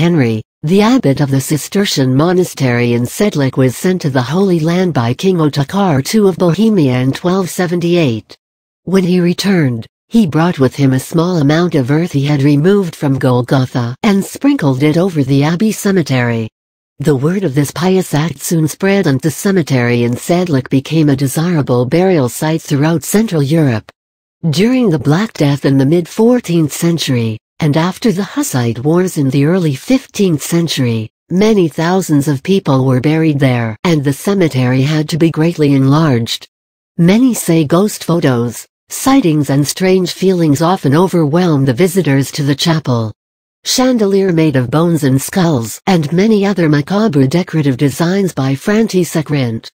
Henry, the abbot of the Cistercian monastery in Sedlik was sent to the Holy Land by King Ottokar II of Bohemia in 1278. When he returned, he brought with him a small amount of earth he had removed from Golgotha and sprinkled it over the abbey cemetery. The word of this pious act soon spread and the cemetery in Sedlik became a desirable burial site throughout Central Europe. During the Black Death in the mid-14th century, and after the Hussite Wars in the early 15th century, many thousands of people were buried there and the cemetery had to be greatly enlarged. Many say ghost photos, sightings and strange feelings often overwhelm the visitors to the chapel. Chandelier made of bones and skulls and many other macabre decorative designs by Franti Rint.